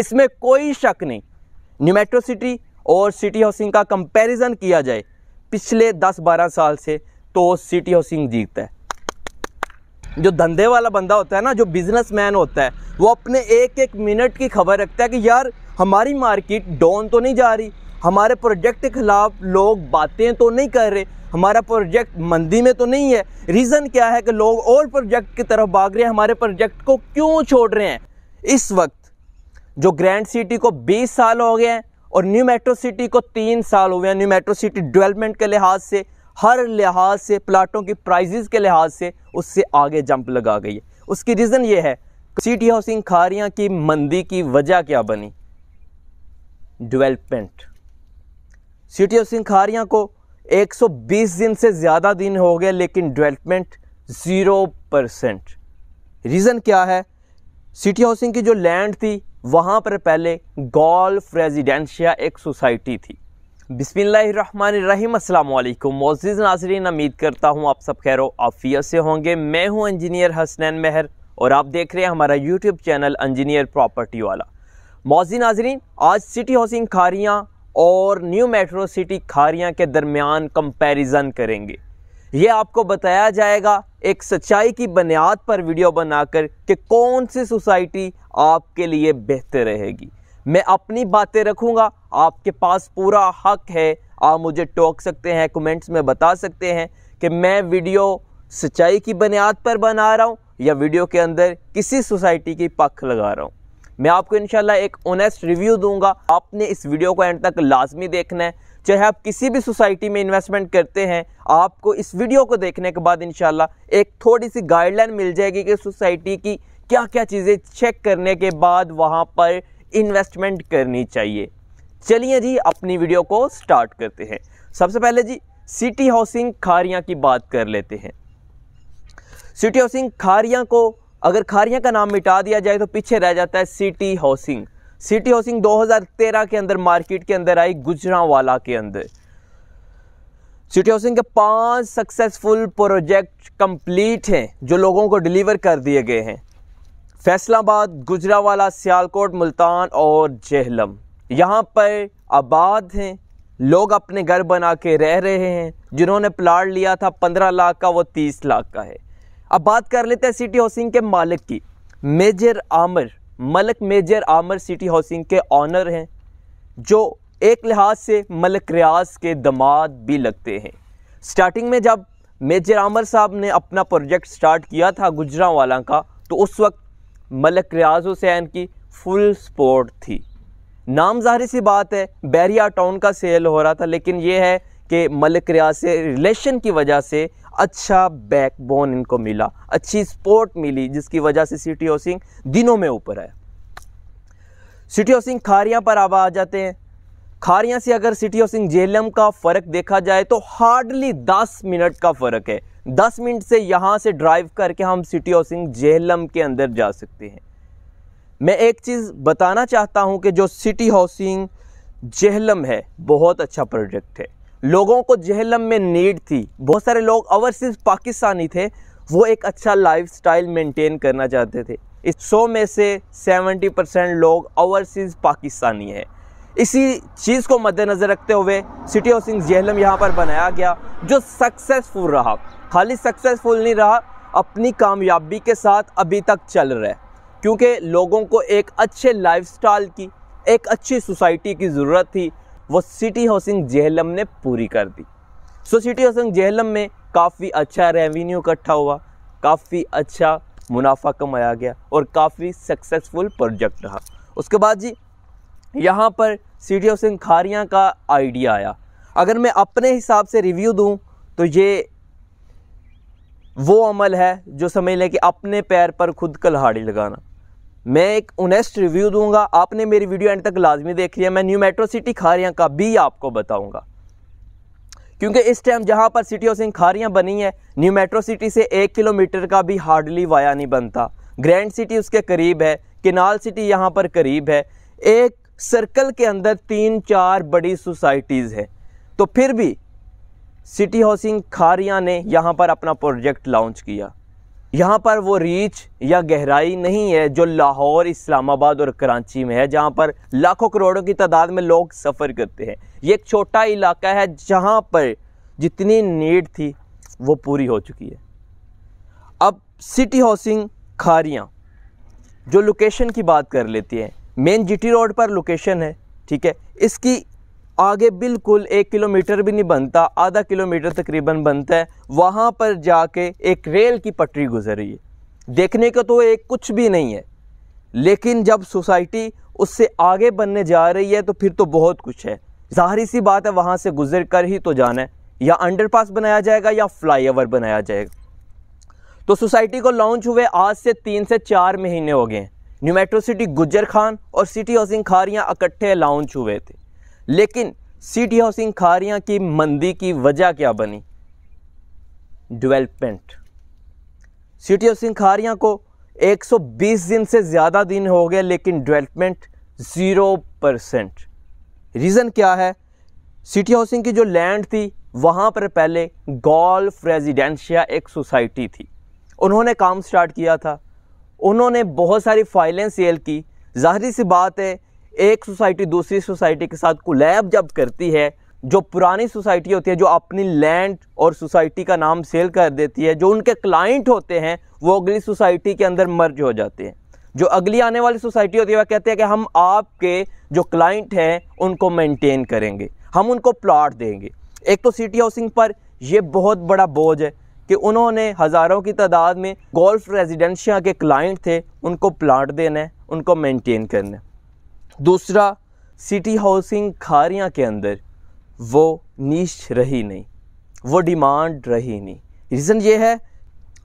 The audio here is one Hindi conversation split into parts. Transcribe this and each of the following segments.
इसमें कोई शक नहीं न्यूमेट्रो सिटी और सिटी हाउसिंग का कंपैरिजन किया जाए पिछले 10-12 साल से तो सिटी हाउसिंग जीतता है जो धंधे वाला बंदा होता है ना जो बिजनेसमैन होता है वो अपने एक एक मिनट की खबर रखता है कि यार हमारी मार्केट डाउन तो नहीं जा रही हमारे प्रोजेक्ट के ख़िलाफ़ लोग बातें तो नहीं कर रहे हमारा प्रोजेक्ट मंदी में तो नहीं है रीज़न क्या है कि लोग और प्रोजेक्ट की तरफ भाग रहे हैं हमारे प्रोजेक्ट को क्यों छोड़ रहे हैं इस वक्त जो ग्रैंड सिटी को 20 साल हो गए हैं और न्यू मेट्रो सिटी को तीन साल हो गए हैं न्यू मेट्रो सिटी डेवलपमेंट के लिहाज से हर लिहाज से प्लाटों की प्राइजेज़ के लिहाज से उससे आगे जंप लगा गई है उसकी रीज़न ये है सिटी हाउसिंग खारियाँ की मंदी की वजह क्या बनी डिवेलपमेंट सिटी हाउसिंग खारियाँ को 120 दिन से ज़्यादा दिन हो गए लेकिन डेवलपमेंट ज़ीरो परसेंट रीज़न क्या है सिटी हाउसिंग की जो लैंड थी वहाँ पर पहले गोल्फ रेजिडेंशिया एक सोसाइटी थी बिसमीम अल्लाम नाजरीन उम्मीद करता हूँ आप सब खैर आफियत से होंगे मैं हूँ इंजीनियर हसनैन मेहर और आप देख रहे हैं हमारा यूट्यूब चैनल इंजीनियर प्रॉपर्टी वाला मोजी नाजरीन आज सिटी हाउसिंग खारियाँ और न्यू मेट्रो सिटी खारियाँ के दरमियान कंपेरिज़न करेंगे ये आपको बताया जाएगा एक सच्चाई की बुनियाद पर वीडियो बनाकर कि कौन सी सोसाइटी आपके लिए बेहतर रहेगी मैं अपनी बातें रखूँगा आपके पास पूरा हक है आप मुझे टोक सकते हैं कमेंट्स में बता सकते हैं कि मैं वीडियो सच्चाई की बुनियाद पर बना रहा हूँ या वीडियो के अंदर किसी सोसाइटी की पख लगा रहा हूँ मैं आपको इनशाला एक ऑनेस्ट रिव्यू दूंगा आपने इस वीडियो को एंड तक लाजमी देखना है चाहे आप किसी भी सोसाइटी में इन्वेस्टमेंट करते हैं आपको इस वीडियो को देखने के बाद इन एक थोड़ी सी गाइडलाइन मिल जाएगी कि सोसाइटी की क्या क्या चीज़ें चेक करने के बाद वहाँ पर इन्वेस्टमेंट करनी चाहिए चलिए जी अपनी वीडियो को स्टार्ट करते हैं सबसे पहले जी सिटी हाउसिंग खारियाँ की बात कर लेते हैं सिटी हाउसिंग खारियाँ को अगर खारियाँ का नाम मिटा दिया जाए तो पीछे रह जाता है सिटी हाउसिंग सिटी हाउसिंग 2013 के अंदर मार्केट के अंदर आई गुजरावाला के अंदर सिटी हाउसिंग के पांच सक्सेसफुल प्रोजेक्ट कंप्लीट हैं जो लोगों को डिलीवर कर दिए गए हैं फैसलाबाद गुजरावाला सियालकोट मुल्तान और जहलम यहाँ पर आबाद हैं लोग अपने घर बना के रह रहे हैं जिन्होंने प्लाट लिया था पंद्रह लाख का वो तीस लाख का है अब बात कर लेते हैं सिटी हाउसिंग के मालिक की major Aamir Malik major Aamir city housing के ऑनर हैं जो एक लिहाज से मलक रियाज के दमाद भी लगते हैं स्टार्टिंग में जब मेजर आमर साहब ने अपना प्रोजेक्ट स्टार्ट किया था गुजरा वाला का तो उस वक्त मलक रियाज हुसैन की फुल सपोर्ट थी नाम जाहिर सी बात है बैरिया टाउन का सेल हो रहा था लेकिन ये है कि मलक रियाज से रिलेशन की वजह से अच्छा बैकबोन इनको मिला अच्छी स्पोर्ट मिली जिसकी वजह से सिटी हाउसिंग दिनों में ऊपर आया सिटी हाउसिंग खारियां पर आवा आ जाते हैं खारियां से अगर सिटी हाउसिंग जेलम का फ़र्क देखा जाए तो हार्डली दस मिनट का फ़र्क है दस मिनट से यहाँ से ड्राइव करके हम सिटी हाउसिंग जेहलम के अंदर जा सकते हैं मैं एक चीज़ बताना चाहता हूँ कि जो सिटी हाउसिंग जेहलम है बहुत अच्छा प्रोजेक्ट है लोगों को जहलम में नीड थी बहुत सारे लोग ओवरसीज पाकिस्तानी थे वो एक अच्छा लाइफ स्टाइल मेनटेन करना चाहते थे इस शो में से सेवेंटी परसेंट लोग ओवरसीज़ पाकिस्तानी है इसी चीज़ को मद्देनज़र रखते हुए सिटी हाउसिंग जहलम यहाँ पर बनाया गया जो सक्सेसफुल रहा खाली सक्सेसफुल नहीं रहा अपनी कामयाबी के साथ अभी तक चल रहा है क्योंकि लोगों को एक अच्छे लाइफस्टाइल की एक अच्छी सोसाइटी की ज़रूरत थी वो सिटी हाउसिंग जेहलम ने पूरी कर दी सो सिटी हाउसिंग जेहलम में काफ़ी अच्छा रेवेन्यू इकट्ठा हुआ काफ़ी अच्छा मुनाफा कमाया गया और काफ़ी सक्सेसफुल प्रोजेक्ट रहा उसके बाद जी यहाँ पर सिटी हाउसिंग खारियाँ का आइडिया आया अगर मैं अपने हिसाब से रिव्यू दूँ तो ये वो अमल है जो समझ लें कि अपने पैर पर खुद कल्हाड़ी लगाना मैं एक ऑनेस्ट रिव्यू दूंगा आपने मेरी वीडियो एंड तक लाजमी देख लिया मैं न्यू मेट्रो सिटी खारियाँ का भी आपको बताऊंगा क्योंकि इस टाइम जहाँ पर सिटी हाउसिंग खारियाँ बनी है न्यू मेट्रो सिटी से एक किलोमीटर का भी हार्डली वाया नहीं बनता ग्रैंड सिटी उसके करीब है किनाल सिटी यहाँ पर करीब है एक सर्कल के अंदर तीन चार बड़ी सोसाइटीज़ हैं तो फिर भी सिटी हाउसिंग खारिया ने यहाँ पर अपना प्रोजेक्ट लॉन्च किया यहाँ पर वो रीच या गहराई नहीं है जो लाहौर इस्लामाबाद और कराची में है जहाँ पर लाखों करोड़ों की तादाद में लोग सफ़र करते हैं ये एक छोटा इलाका है जहाँ पर जितनी नीड थी वो पूरी हो चुकी है अब सिटी हाउसिंग खारियाँ जो लोकेशन की बात कर लेती हैं मेन जीटी रोड पर लोकेशन है ठीक है इसकी आगे बिल्कुल एक किलोमीटर भी नहीं बनता आधा किलोमीटर तकरीबन बनता है वहाँ पर जाके एक रेल की पटरी गुजर रही है देखने को तो एक कुछ भी नहीं है लेकिन जब सोसाइटी उससे आगे बनने जा रही है तो फिर तो बहुत कुछ है ज़ाहरी सी बात है वहाँ से गुजर कर ही तो जाना है या अंडरपास बनाया जाएगा या ओवर बनाया जाएगा तो सोसाइटी को लॉन्च हुए आज से तीन से चार महीने हो गए हैं न्यू मेट्रो सिटी गुजर खान और सिटी हाउसिंग खारियाँ इकट्ठे लॉन्च हुए थे लेकिन सिटी हाउसिंग खारियां की मंदी की वजह क्या बनी डेवलपमेंट सिटी हाउसिंग खारियां को 120 दिन से ज़्यादा दिन हो गए लेकिन डेवलपमेंट ज़ीरो परसेंट रीज़न क्या है सिटी हाउसिंग की जो लैंड थी वहाँ पर पहले गोल्फ रेजिडेंशिया एक सोसाइटी थी उन्होंने काम स्टार्ट किया था उन्होंने बहुत सारी फाइलें सेल की ज़ाहरी सी बात है एक सोसाइटी दूसरी सोसाइटी के साथ कुलैब जब करती है जो पुरानी सोसाइटी होती है जो अपनी लैंड और सोसाइटी का नाम सेल कर देती है जो उनके क्लाइंट होते हैं वो अगली सोसाइटी के अंदर मर्ज हो जाते हैं जो अगली आने वाली सोसाइटी होती है वह कहते हैं कि हम आपके जो क्लाइंट हैं उनको मेंटेन करेंगे हम उनको प्लाट देंगे एक तो सिटी हाउसिंग पर यह बहुत बड़ा बोझ है कि उन्होंने हज़ारों की तादाद में गोल्फ रेजिडेंशिया के क्लाइंट थे उनको प्लाट देना है उनको मेंटेन करना है दूसरा सिटी हाउसिंग खारियाँ के अंदर वो नीच रही नहीं वो डिमांड रही नहीं रीज़न ये है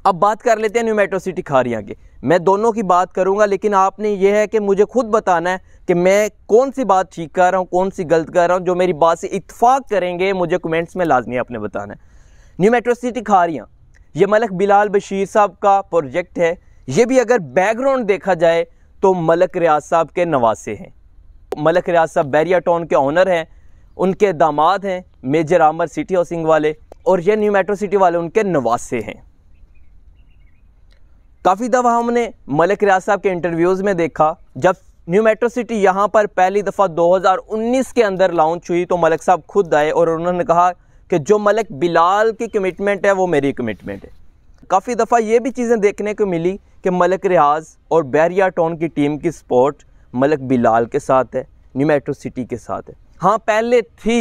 अब बात कर लेते हैं न्यू मेट्रो सिटी खारियाँ के मैं दोनों की बात करूँगा लेकिन आपने यह है कि मुझे खुद बताना है कि मैं कौन सी बात ठीक कर रहा हूँ कौन सी गलत कर रहा हूँ जो मेरी बात से इतफाक़ करेंगे मुझे कमेंट्स में लाजमी आपने बताना है न्यू मेट्रो सिटी खारियाँ ये मलक बिलाल बशीर साहब का प्रोजेक्ट है ये भी अगर बैकग्राउंड देखा जाए तो मलक रियाज साहब के नवासे हैं मलक रियाज साहब बैरिया टाउन के ऑनर हैं उनके दामाद हैं मेजर आमर सिटी हाउसिंग वाले और ये न्यू मेट्रो सिटी वाले उनके नवासे हैं काफ़ी दफ़ा हमने मलिक रियाज साहब के इंटरव्यूज़ में देखा जब न्यू मेट्रो सिटी यहाँ पर पहली दफ़ा 2019 के अंदर लॉन्च हुई तो मलिक साहब खुद आए और उन्होंने कहा कि जो मलिक बिलाल की कमिटमेंट है वो मेरी कमिटमेंट है काफ़ी दफ़ा ये भी चीज़ें देखने को मिली कि मलिक रियाज और बैरिया टाउन की टीम की सपोर्ट मलक बिलाल के साथ है न्यू मेट्रो सिटी के साथ है हाँ पहले थी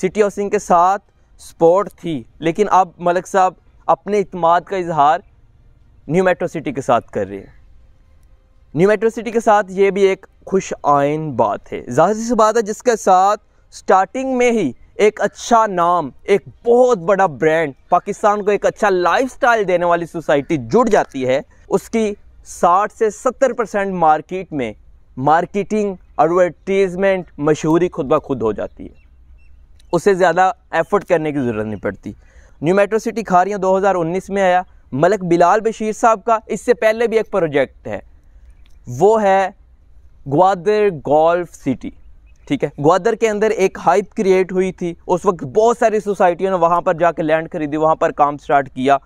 सिटी हाउसिंग के साथ स्पोर्ट थी लेकिन अब मलक साहब अपने इतमाद का इजहार न्यू मेट्रो सिटी के साथ कर रहे हैं न्यू मेट्रो सिटी के साथ ये भी एक खुश आयन बात है जाहिर सी बात है जिसके साथ स्टार्टिंग में ही एक अच्छा नाम एक बहुत बड़ा ब्रांड पाकिस्तान को एक अच्छा लाइफस्टाइल देने वाली सोसाइटी जुड़ जाती है उसकी 60 से 70 परसेंट मार्केट में मार्केटिंग एडवर्टीज़मेंट मशहूरी खुद ब खुद हो जाती है उसे ज़्यादा एफर्ट करने की ज़रूरत नहीं पड़ती न्यू मेट्रो सिटी खारियाँ 2019 में आया मलक बिलाल बशीर साहब का इससे पहले भी एक प्रोजेक्ट है वो है ग्वादर गोल्फ सिटी ठीक है ग्वादर के अंदर एक हाइप क्रिएट हुई थी उस वक्त बहुत सारी सोसाइटियों ने वहाँ पर जाके लैंड खरीदी वहाँ पर काम स्टार्ट किया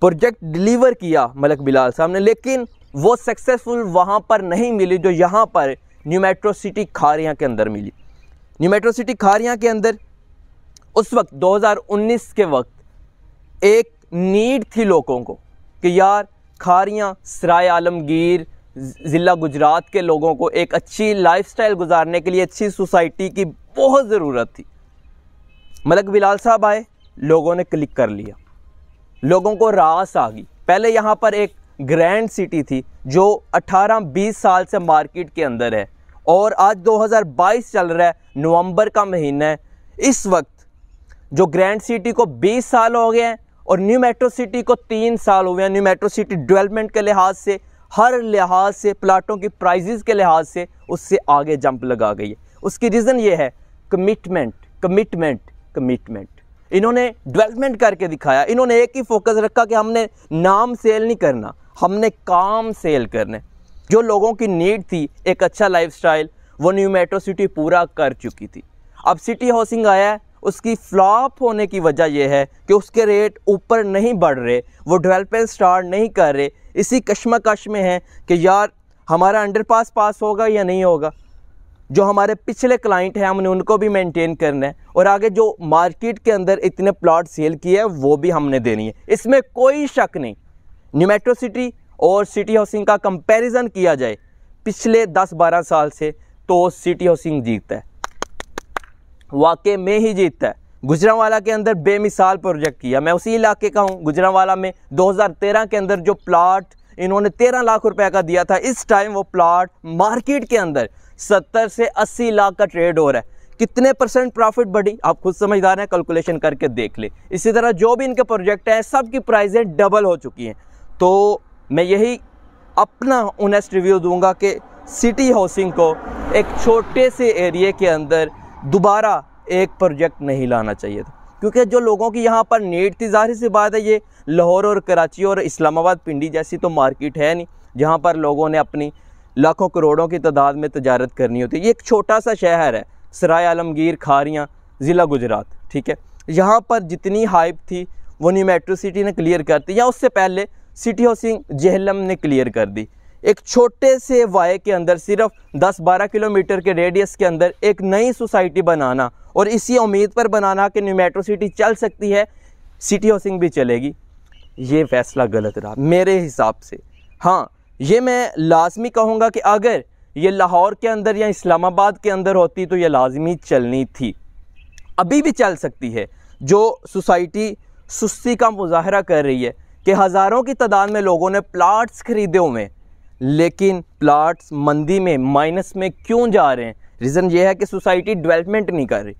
प्रोजेक्ट डिलीवर किया मलक बिलाल साहब ने लेकिन वो सक्सेसफुल वहाँ पर नहीं मिली जो यहाँ पर मेट्रो सिटी खारियाँ के अंदर मिली मेट्रो सिटी खारियाँ के अंदर उस वक्त 2019 के वक्त एक नीड थी लोगों को कि यार खारियाँ सराय आलमगीर ज़िला गुजरात के लोगों को एक अच्छी लाइफस्टाइल गुजारने के लिए अच्छी सोसाइटी की बहुत ज़रूरत थी मलक बिलाल साहब आए लोगों ने क्लिक कर लिया लोगों को रास आ गई पहले यहाँ पर एक ग्रैंड सिटी थी जो 18-20 साल से मार्केट के अंदर है और आज 2022 चल रहा है नवंबर का महीना है इस वक्त जो ग्रैंड सिटी को 20 साल हो गए हैं और न्यू मेट्रो सिटी को तीन साल गए हैं न्यू मेट्रो सिटी डेवलपमेंट के लिहाज से हर लिहाज से प्लाटों की प्राइजेज़ के लिहाज से उससे आगे जंप लगा गई है उसकी रीज़न ये है कमिटमेंट कमिटमेंट कमिटमेंट इन्होंने डेवलपमेंट करके दिखाया इन्होंने एक ही फोकस रखा कि हमने नाम सेल नहीं करना हमने काम सेल करने जो लोगों की नीड थी एक अच्छा स्टाइल वो न्यू मेट्रो सिटी पूरा कर चुकी थी अब सिटी हाउसिंग आया है उसकी फ्लॉप होने की वजह यह है कि उसके रेट ऊपर नहीं बढ़ रहे वो डेवलपमेंट स्टार्ट नहीं कर रहे इसी कश्मकश में है कि यार हमारा अंडरपास पास होगा या नहीं होगा जो हमारे पिछले क्लाइंट हैं हमने उनको भी मेंटेन करना है और आगे जो मार्केट के अंदर इतने प्लॉट सेल किए हैं वो भी हमने देनी है इसमें कोई शक नहीं न्यूमेट्रो सिटी और सिटी हाउसिंग का कंपैरिजन किया जाए पिछले 10-12 साल से तो सिटी हाउसिंग जीतता है वाकई में ही जीतता है गुजरावाला के अंदर बेमिसाल प्रोजेक्ट किया मैं उसी इलाके का हूँ गुजरावाला में 2013 के अंदर जो प्लाट इन्होंने 13 लाख रुपए का दिया था इस टाइम वो प्लाट मार्केट के अंदर 70 से 80 लाख का ट्रेड हो रहा है कितने परसेंट प्रॉफिट बढ़ी आप खुद समझदार हैं कैलकुलेशन करके देख ले इसी तरह जो भी इनके प्रोजेक्ट हैं सब की प्राइजें डबल हो चुकी हैं तो मैं यही अपना ऑनेस्ट रिव्यू दूंगा कि सिटी हाउसिंग को एक छोटे से एरिए के अंदर दोबारा एक प्रोजेक्ट नहीं लाना चाहिए था क्योंकि जो लोगों की यहाँ पर नीड थी जाहिर सी बात है ये लाहौर और कराची और इस्लामाबाद पिंडी जैसी तो मार्केट है नहीं जहाँ पर लोगों ने अपनी लाखों करोड़ों की तादाद में तजारत करनी होती है ये एक छोटा सा शहर है सराय आलमगीर खारियाँ ज़िला गुजरात ठीक है यहाँ पर जितनी हाइप थी वो न्यू मेट्रो सिटी ने क्लियर कर दी या उससे पहले सिटी हाउसिंग जेहलम ने क्लियर कर दी एक छोटे से वाये के अंदर सिर्फ 10-12 किलोमीटर के रेडियस के अंदर एक नई सोसाइटी बनाना और इसी उम्मीद पर बनाना कि न्यू मेट्रो सिटी चल सकती है सिटी हाउसिंग भी चलेगी ये फैसला गलत रहा मेरे हिसाब से हाँ ये मैं लाजमी कहूँगा कि अगर ये लाहौर के अंदर या इस्लामाबाद के अंदर होती तो ये लाजमी चलनी थी अभी भी चल सकती है जो सोसाइटी सुस्ती का मुजाहरा कर रही है कि हज़ारों की तादाद में लोगों ने प्लाट्स ख़रीदे हुए लेकिन प्लाट्स मंदी में माइनस में क्यों जा रहे हैं रीज़न ये है कि सोसाइटी डेवलपमेंट नहीं कर रही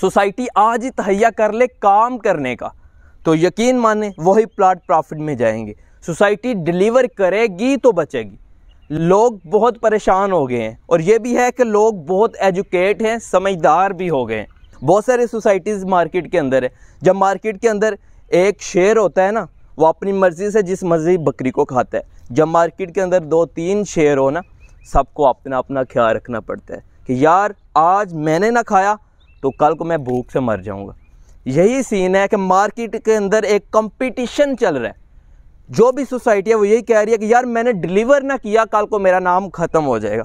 सोसाइटी आज ही तहैया कर ले काम करने का तो यकीन माने वही प्लाट प्रॉफिट में जाएंगे सोसाइटी डिलीवर करेगी तो बचेगी लोग बहुत परेशान हो गए हैं और ये भी है कि लोग बहुत एजुकेट हैं समझदार भी हो गए हैं बहुत सारे सोसाइटीज़ मार्केट के अंदर है जब मार्केट के अंदर एक शेयर होता है ना वो अपनी मर्ज़ी से जिस मर्ज़ी बकरी को खाता है जब मार्केट के अंदर दो तीन शेयर हो ना सबको अपना अपना ख्याल रखना पड़ता है कि यार आज मैंने ना खाया तो कल को मैं भूख से मर जाऊँगा यही सीन है कि मार्केट के अंदर एक कंपटीशन चल रहा है जो भी सोसाइटी है वो यही कह रही है कि यार मैंने डिलीवर ना किया कल को मेरा नाम ख़त्म हो जाएगा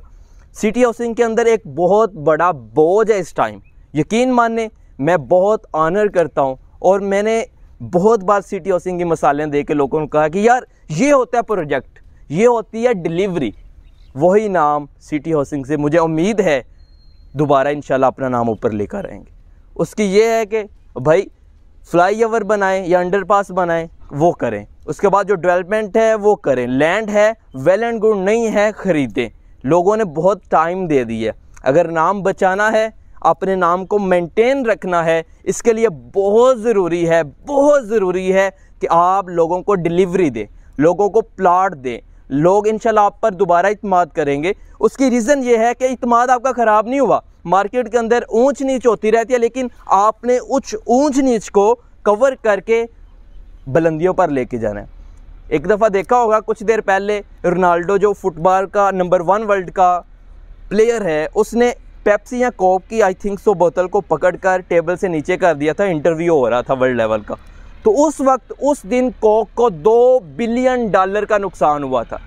सिटी हाउसिंग के अंदर एक बहुत बड़ा बोझ है इस टाइम यकीन माने मैं बहुत आनर करता हूँ और मैंने बहुत बार सिटी हाउसिंग की मसाले दे के लोगों ने कहा कि यार ये होता है प्रोजेक्ट ये होती है डिलीवरी वही नाम सिटी हाउसिंग से मुझे उम्मीद है दोबारा इन अपना नाम ऊपर लेकर आएंगे उसकी ये है कि भाई फ्लाई ओवर बनाएँ या अंडर पास बनाएँ वो करें उसके बाद जो डेवलपमेंट है वो करें लैंड है वेल एंड गुड नहीं है ख़रीदें लोगों ने बहुत टाइम दे दिया अगर नाम बचाना है अपने नाम को मेंटेन रखना है इसके लिए बहुत ज़रूरी है बहुत ज़रूरी है कि आप लोगों को डिलीवरी दें लोगों को प्लाट दें लोग इनशाला आप पर दोबारा इतमाद करेंगे उसकी रीज़न ये है कि इतमाद आपका ख़राब नहीं हुआ मार्केट के अंदर ऊंच नीच होती रहती है लेकिन आपने उच्च ऊंच नीच को कवर करके बुलंदियों पर लेके जाना है एक दफ़ा देखा होगा कुछ देर पहले रोनाल्डो जो फुटबॉल का नंबर वन वर्ल्ड का प्लेयर है उसने पेप्सी या कोप की आई थिंक सो बोतल को पकड़कर टेबल से नीचे कर दिया था इंटरव्यू हो रहा था वर्ल्ड लेवल का तो उस वक्त उस दिन कोक को दो बिलियन डॉलर का नुकसान हुआ था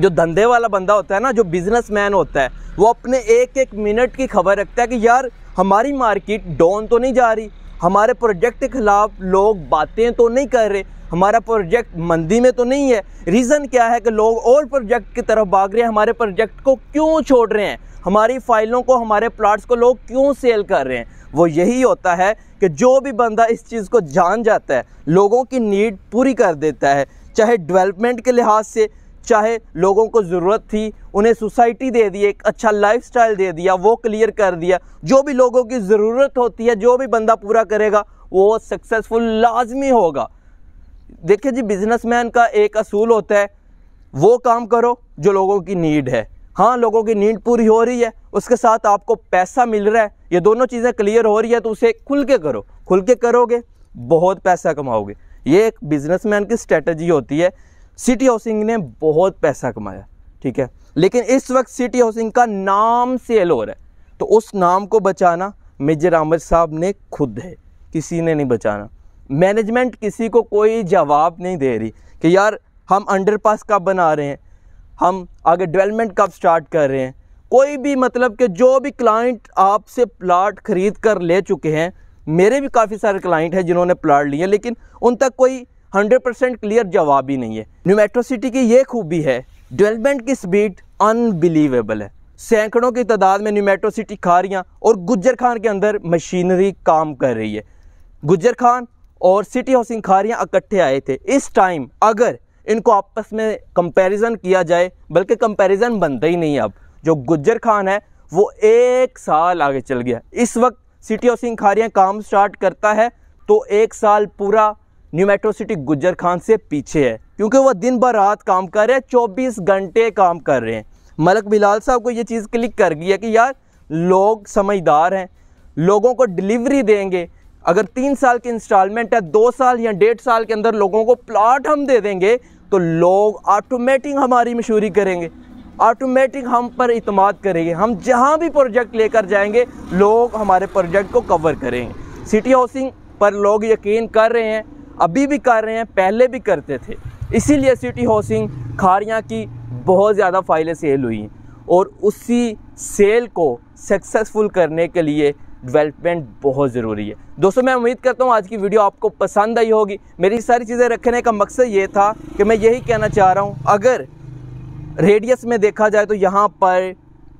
जो धंधे वाला बंदा होता है ना जो बिजनेसमैन होता है वो अपने एक एक मिनट की खबर रखता है कि यार हमारी मार्केट डाउन तो नहीं जा रही हमारे प्रोजेक्ट के ख़िलाफ़ लोग बातें तो नहीं कर रहे हमारा प्रोजेक्ट मंदी में तो नहीं है रीज़न क्या है कि लोग और प्रोजेक्ट की तरफ भाग रहे हैं हमारे प्रोजेक्ट को क्यों छोड़ रहे हैं हमारी फाइलों को हमारे प्लाट्स को लोग क्यों सेल कर रहे हैं वो यही होता है कि जो भी बंदा इस चीज़ को जान जाता है लोगों की नीड पूरी कर देता है चाहे डेवलपमेंट के लिहाज से चाहे लोगों को ज़रूरत थी उन्हें सोसाइटी दे दी एक अच्छा लाइफस्टाइल दे दिया वो क्लियर कर दिया जो भी लोगों की ज़रूरत होती है जो भी बंदा पूरा करेगा वो सक्सेसफुल लाजमी होगा देखिए जी बिजनेसमैन का एक असूल होता है वो काम करो जो लोगों की नीड है हाँ लोगों की नीड पूरी हो रही है उसके साथ आपको पैसा मिल रहा है ये दोनों चीज़ें क्लियर हो रही है तो उसे खुल के करो खुल के करोगे बहुत पैसा कमाओगे ये एक बिजनेसमैन की स्ट्रेटजी होती है सिटी हाउसिंग ने बहुत पैसा कमाया ठीक है लेकिन इस वक्त सिटी हाउसिंग का नाम सेल हो रहा है तो उस नाम को बचाना मेजर अहमद साहब ने खुद है किसी ने नहीं बचाना मैनेजमेंट किसी को कोई जवाब नहीं दे रही कि यार हम अंडरपास कब बना रहे हैं हम आगे डेवलपमेंट कब स्टार्ट कर रहे हैं कोई भी मतलब कि जो भी क्लाइंट आपसे प्लाट ख़रीद कर ले चुके हैं मेरे भी काफ़ी सारे क्लाइंट हैं जिन्होंने प्लाट लिए लेकिन उन तक कोई हंड्रेड परसेंट क्लियर जवाब ही नहीं है न्यूमेट्रोसिटी की ये खूबी है डेवलपमेंट की स्पीड अनबिलीवेबल है सैकड़ों की तादाद में न्यूमेट्रोसिटी खारियाँ और गुजर खान के अंदर मशीनरी काम कर रही है गुजर खान और सिटी हाउसिंग खारियाँ इकट्ठे आए थे इस टाइम अगर इनको आपस में कंपैरिजन किया जाए बल्कि कंपैरिजन बनता ही नहीं अब जो गुज्जर खान है वो एक साल आगे चल गया इस वक्त सिटी हाउसिंग खारियाँ काम स्टार्ट करता है तो एक साल पूरा new metro city Gujjar Khan से पीछे है क्योंकि वह दिन भर रात काम कर रहे हैं चौबीस घंटे काम कर रहे हैं मलक बिलाल साहब को ये चीज़ क्लिक कर गई है कि यार लोग समझदार हैं लोगों को डिलीवरी देंगे अगर तीन साल की इंस्टॉलमेंट है दो साल या डेढ़ साल के अंदर लोगों को प्लाट हम दे देंगे तो लोग ऑटोमेटिक हमारी मशहूरी करेंगे ऑटोमेटिक हम पर इतमाद करेंगे हम जहाँ भी प्रोजेक्ट लेकर जाएंगे लोग हमारे प्रोजेक्ट को कवर करेंगे सिटी हाउसिंग पर लोग यकीन कर रहे हैं अभी भी कर रहे हैं पहले भी करते थे इसीलिए सिटी हाउसिंग खारियाँ की बहुत ज़्यादा फाइलें सेल हुई हैं और उसी सेल को सक्सेसफुल करने के लिए डेवलपमेंट बहुत ज़रूरी है दोस्तों मैं उम्मीद करता हूँ आज की वीडियो आपको पसंद आई होगी मेरी सारी चीज़ें रखने का मकसद ये था कि मैं यही कहना चाह रहा हूँ अगर रेडियस में देखा जाए तो यहाँ पर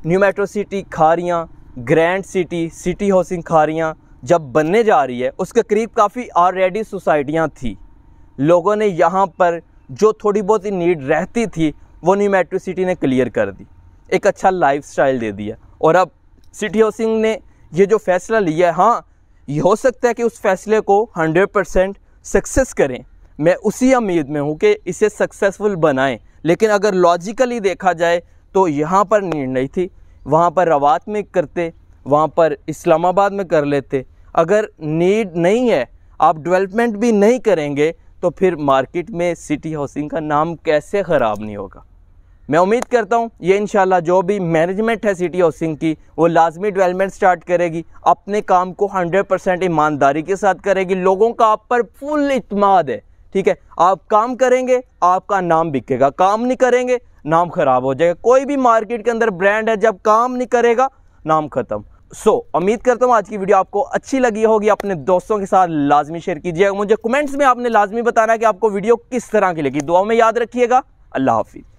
new metro city Kharian grand city city housing Kharian जब बनने जा रही है उसके करीब काफ़ी ऑलरेडी सोसाइटियाँ थी लोगों ने यहाँ पर जो थोड़ी बहुत ही नीड रहती थी वो न्यू मेट्रो सिटी ने क्लियर कर दी एक अच्छा लाइफ दे दिया और अब सिटी हाउसिंग ने ये जो फैसला लिया है हाँ ये हो सकता है कि उस फैसले को 100 परसेंट सक्सेस करें मैं उसी उम्मीद में हूँ कि इसे सक्सेसफुल बनाएं लेकिन अगर लॉजिकली देखा जाए तो यहाँ पर नीड नहीं थी वहाँ पर रवात में करते वहाँ पर इस्लामाबाद में कर लेते अगर नीड नहीं है आप डेवलपमेंट भी नहीं करेंगे तो फिर मार्केट में सिटी हाउसिंग का नाम कैसे ख़राब नहीं होगा मैं उम्मीद करता हूँ ये इन जो भी मैनेजमेंट है सिटी हाउसिंग की वो लाजमी डेवलपमेंट स्टार्ट करेगी अपने काम को 100 परसेंट ईमानदारी के साथ करेगी लोगों का आप पर फुल इतमाद है ठीक है आप काम करेंगे आपका नाम बिकेगा काम नहीं करेंगे नाम ख़राब हो जाएगा कोई भी मार्केट के अंदर ब्रांड है जब काम नहीं करेगा नाम ख़त्म सो so, उम्मीद करता हूँ आज की वीडियो आपको अच्छी लगी होगी अपने दोस्तों के साथ लाजमी शेयर कीजिएगा मुझे कमेंट्स में आपने लाजमी बताना कि आपको वीडियो किस तरह की लगी दुआ में याद रखिएगा अल्लाह हाफिज़